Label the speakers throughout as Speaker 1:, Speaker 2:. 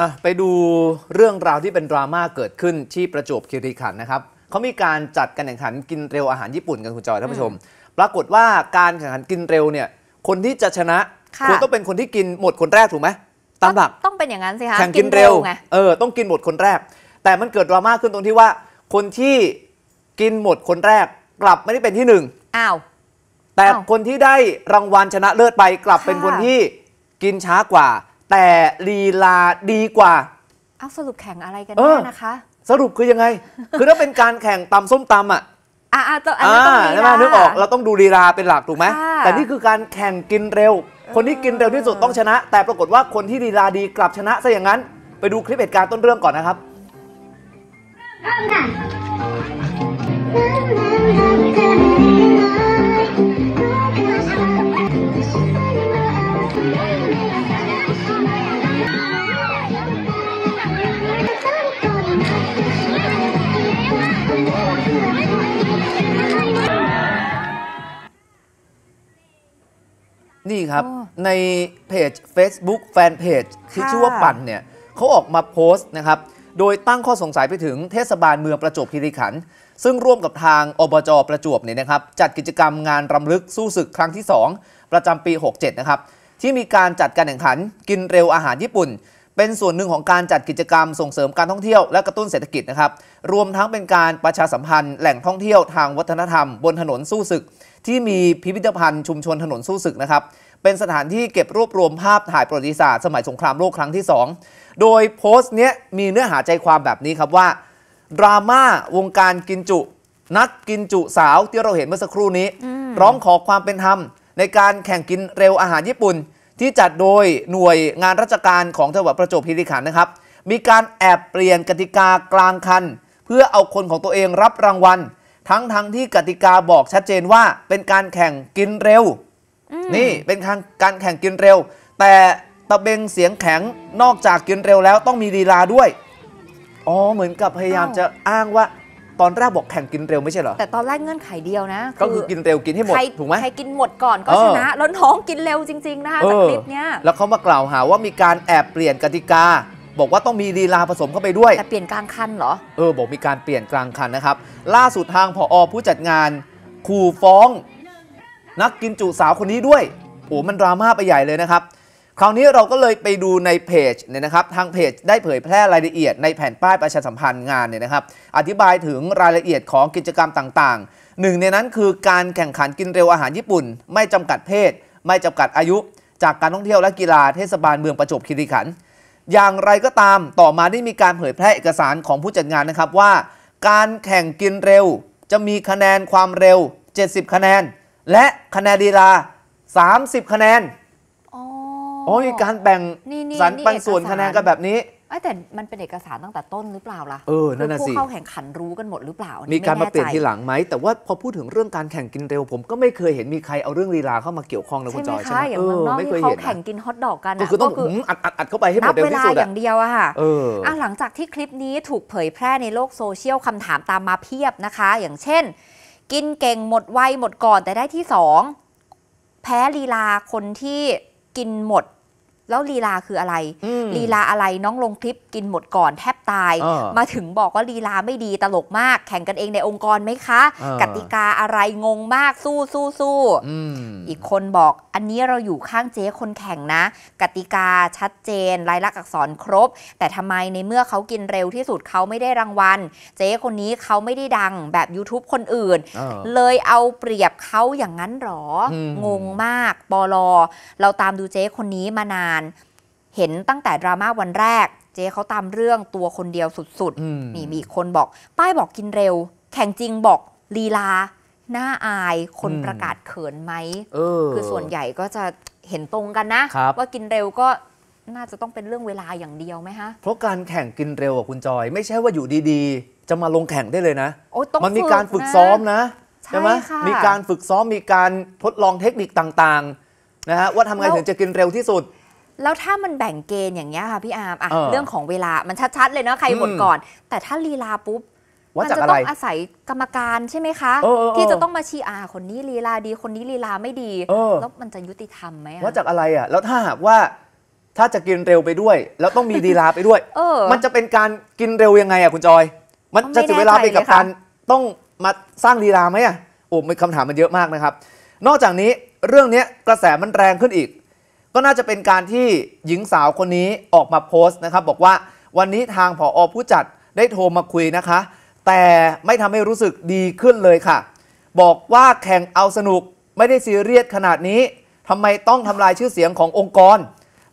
Speaker 1: อ่ะไปดูเรื่องราวที่เป็นดราม่าเกิดขึ้นที่ประจวบคีรีขันธ์นะครับ เขามีการจัดการแข่งขันกินเร็วอาหารญี่ปุ่นกันคุณจอยท่านผู้ชม ปรากฏว่าการแข่งขันกินเร็วเนี่ยคนที่จะชนะควรุณต้องเป็นคนที่กินหมดคนแรกถูกไหมตามหลักต้องเ
Speaker 2: ป็นอย่างนั้นสิคะแข่งกินเร็วไง
Speaker 1: เออต้องกินหมดคนแรก แต่มันเกิดดราม่าขึ้นตรงที่ว่า คนที่กินหมดคนแรกกลับไม่ได้เป็นที่หนึ่งอ้าว แต่คนที่ได้รางวัลชนะเลิศไป กลับเป็นคนที่กินช้ากว่าแต่ลีลาดีกว่า
Speaker 2: เอาสรุปแข่งอะไรกันแน่นะคะ
Speaker 1: สรุปคือยังไง คือถ้าเป็นการแข่งตำส้มตำอ่ะอ่าต้องอนาใช่ไหมนึกออกเราต้องดูลีลาเป็นหลักถูกไหมแต่นี่คือการแข่งกินเร็ว คนที่กินเร็วที่สุดต้องชนะ แต่ปรากฏว่าคนที่ลีลาดีกลับชนะซะอย่างนั้น ไปดูคลิปเหตุการณ์ต้นเรื่องก่อนนะครับเริ่มค่ะนี่ครับ ในเพจ Facebook แฟนเพจที่ชื่อว่าปั่นเนี่ยเขาออกมาโพสต์นะครับโดยตั้งข้อสงสัยไปถึงเทศบาลเมืองประจวบคีรีขันธ์ซึ่งร่วมกับทางอบจประจวบเนี่ยนะครับจัดกิจกรรมงานรำลึกสู้ศึกครั้งที่ 2 ประจำปี 67 นะครับที่มีการจัดการแข่งขันกินเร็วอาหารญี่ปุ่นเป็นส่วนหนึ่งของการจัดกิจกรรมส่งเสริมการท่องเที่ยวและกระตุ้นเศรษฐกิจนะครับ รวมทั้งเป็นการประชาสัมพันธ์แหล่งท่องเที่ยวทางวัฒนธรรมบนถนนสู้ศึก ที่มีพิพิธภัณฑ์ชุมชนถนนสู้ศึกนะครับ เป็นสถานที่เก็บรวบรวมภาพถ่ายประวัติศาสตร์สมัยสงครามโลกครั้งที่ 2 โดยโพสต์เนี้ยมีเนื้อหาใจความแบบนี้ครับว่า ดราม่าวงการกินจุ นักกินจุสาวที่เราเห็นเมื่อสักครู่นี้ ร้องขอความเป็นธรรมในการแข่งกินเร็วอาหารญี่ปุ่นที่จัดโดยหน่วยงานราชการของจังหวัดประจวบคีรีขันธ์นะครับ มีการแอบเปลี่ยนกติกากลางคันเพื่อเอาคนของตัวเองรับรางวัล ทั้งทั้งที่กติกาบอกชัดเจนว่าเป็นการแข่งกินเร็ว นี่เป็นการการแข่งกินเร็ว แต่ตะเบงเสียงแข็งนอกจากกินเร็วแล้วต้องมีดีลาด้วยอ๋อเหมือนกับพยายามจะอ้างว่าตอนแรกบอกแข่งกินเร็วไม่ใช่เหรอแต
Speaker 2: ่ตอนแรกเงื่อนไขเดียวนะก็คือกินเ
Speaker 1: ร็วกินให้หมดถูกไหมใครก
Speaker 2: ินหมดก่อนก็ชนะแล้วน้องกินเร็วจริงๆนะคะจากคลิปเนี้ยแล้
Speaker 1: วเขามากล่าวหาว่ามีการแอบเปลี่ยนกติกาบอกว่าต้องมีดีลาผสมเข้าไปด้วย แต่เปลี่ยนกลางคันเหรอเออบอกมีการเปลี่ยนกลางคันนะครับล่าสุดทางผอผู้จัดงานขู่ฟ้อง นักกินจุสาวคนนี้ด้วยโอ้มันดราม่าไปใหญ่เลยนะครับคราวนี้เราก็เลยไปดูในเพจเนี่ยนะครับทางเพจได้เผยแพร่รายละเอียดในแผ่นป้ายประชาสัมพันธ์งานเนี่ยนะครับ อธิบายถึงรายละเอียดของกิจกรรมต่างๆหนึ่งในนั้นคือการแข่งขันกินเร็วอาหารญี่ปุ่น ไม่จำกัดเพศ ไม่จำกัดอายุ จากการท่องเที่ยวและกีฬาเทศบาลเมืองประจวบคีรีขันธ์อย่างไรก็ตามต่อมาได้มีการเผยแพร่เอกสารของผู้จัดงานนะครับว่า การแข่งกินเร็วจะมีคะแนนความเร็ว 70 คะแนน และคะแนนดีลา30 คะแนนอ๋อ้ยการแบ่งสรรปันส่วนคะแนนกันแบบนี้
Speaker 2: แต่มันเป็นเอกสารตั้งแต่ต้นหรือเปล่าล่ะเออนั่นน่ะสิผู้เข้าแข่
Speaker 1: งขันรู้กันหมดหรือเปล่า มีการมาเปลี่ยนทีหลังไหม แต่ว่าพอพูดถึงเรื่องการแข่งกินเร็วผม ก็ไม่เคยเห็นมีใครเอาเรื่องลีลาเข้ามาเกี่ยวข้องนะคุณจอยใช่ไหมอย่างเมืองนอเขาแข่ง
Speaker 2: กินฮอทดอกกันก็คือต้อง
Speaker 1: อัดอัดอัดเข้าไปให้หมดเวลาอย่างเดียวอะค่ะอ่ะ หลั
Speaker 2: งจากที่คลิปนี้ถูกเผยแพร่ในโลกโซเชียลคำถามตามมาเพียบนะคะ อย่างเช่น กินเก่งหมดไวหมดก่อนแต่ได้ที่สอง แพ้ลีลาคนที่กินหมดแล้วลีลาคืออะไรลีลาอะไรน้องลงคลิปกินหมดก่อนแทบตาย มาถึงบอกว่าลีลาไม่ดีตลกมากแข่งกันเองในองค์กรไหมคะ กติกาอะไรงงมากสู้สู้สู้อีกคนบอก อันนี้เราอยู่ข้างเจ๊คนแข่งนะ กติกาชัดเจนลายลักษณ์อักษรครบ แต่ทำไมในเมื่อเขากินเร็วที่สุดเขาไม่ได้รางวัล เจ๊คนนี้เขาไม่ได้ดังแบบ YouTube คนอื่น เลยเอาเปรียบเขาอย่างนั้นหรอ งงมากปอลอเราตามดูเจ๊คนนี้มานานเห็นตั้งแต่ดราม่าวันแรก เจ๊เขาตามเรื่องตัวคนเดียวสุดๆนี่มีคนบอก ป้ายบอกกินเร็ว แข่งจริงบอกลีลา หน้าอายคนประกาศเขินไหมคือส่วนใหญ่ก็จะเห็นตรงกันนะ ว่ากินเร็วก็น่าจะต้องเป็นเรื่องเวลาอย่างเดียวไหมฮะ
Speaker 1: เพราะการแข่งกินเร็วอะคุณจอย ไม่ใช่ว่าอยู่ดีๆ จะมาลงแข่งได้เลยนะ มันมีการฝึกซ้อมนะใช่ไหมมีการฝึกซ้อมมีการทดลองเทคนิคต่างๆนะฮะว่าทำไงถึงจะกินเร็วที่สุดแล้วถ้ามันแบ่งเกณฑ์อย่างเงี้ยค่ะพี่อ
Speaker 2: าร์มอ่ะเออเรื่องของเวลามันชัดๆเลยเนาะใครหมดก่อน แต่ถ้าลีลาปุ๊บ
Speaker 1: มันจะะต้องอาศ
Speaker 2: ัยกรรมการใช่ไหมคะออออที่จะต้องมาชี้อาคนนี้ลีลาดีคนนี้ลีลาไม่ดีออแล้วมันจะยุติธรรมไหมว่าจาก
Speaker 1: อะไรอ่ะแล้วถ้าหากว่าถ้าจะกินเร็วไปด้วย แล้วต้องมีลีลาไปด้วยออมันจะเป็นการกินเร็วยังไงอ่ะคุณจอยมันจะเสียเวลาไปกับการต้องมาสร้างลีลาไหมอ่ะโอ้มีคำถามมันเยอะมากนะครับ นอกจากนี้เรื่องนี้กระแสมันแรงขึ้นอีกก็น่าจะเป็นการที่หญิงสาวคนนี้ออกมาโพสต์นะครับบอกว่าวันนี้ทางผออผู้จัดได้โทรมาคุยนะคะ แต่ไม่ทำให้รู้สึกดีขึ้นเลยค่ะ บอกว่าแข่งเอาสนุก ไม่ได้ซีเรียสขนาดนี้ทำไมต้องทำลายชื่อเสียงขององค์กร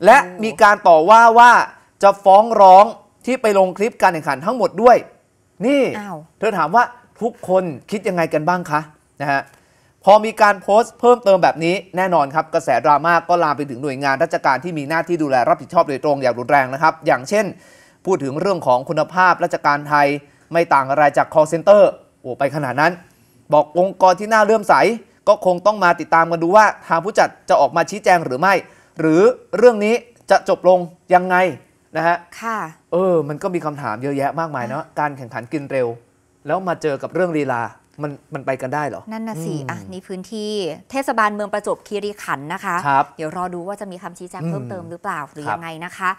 Speaker 1: และมีการต่อว่าว่าจะฟ้องร้องที่ไปลงคลิปการแข่งขันทั้งหมดด้วย นี่ เธอถามว่าทุกคนคิดยังไงกันบ้างคะนะฮะพอมีการโพสต์เพิ่มเติมแบบนี้ แน่นอนครับ กระแสดราม่ากก็ลามไปถึงหน่วยงานราชการที่มีหน้าที่ดูแลรับผิดชอบโดยตรงอย่างรุนแรงนะครับ อย่างเช่น พูดถึงเรื่องของคุณภาพราชการไทยไม่ต่างอะไรจาก call center โอ้ไปขนาดนั้น บอกองค์กรที่น่าเลื่อมใส ก็คงต้องมาติดตามกันดูว่าทางผู้จัดจะออกมาชี้แจงหรือไม่ หรือเรื่องนี้จะจบลงยังไงนะฮะค่ะเออมันก็มีคำถามเยอะแยะมากมายเนาะการแข่งขันกินเร็ว แล้วมาเจอกับเรื่องลีลามันมันไปกันได้เหรอ นั
Speaker 2: ่นนะสิ อ่ะ นี่พื้นที่เทศบาลเมืองประจวบคีรีขันธ์นะคะ เดี๋ยวรอดูว่าจะมีคำชี้แจงเพิ่มเติมหรือเปล่า หรือยังไงนะคะ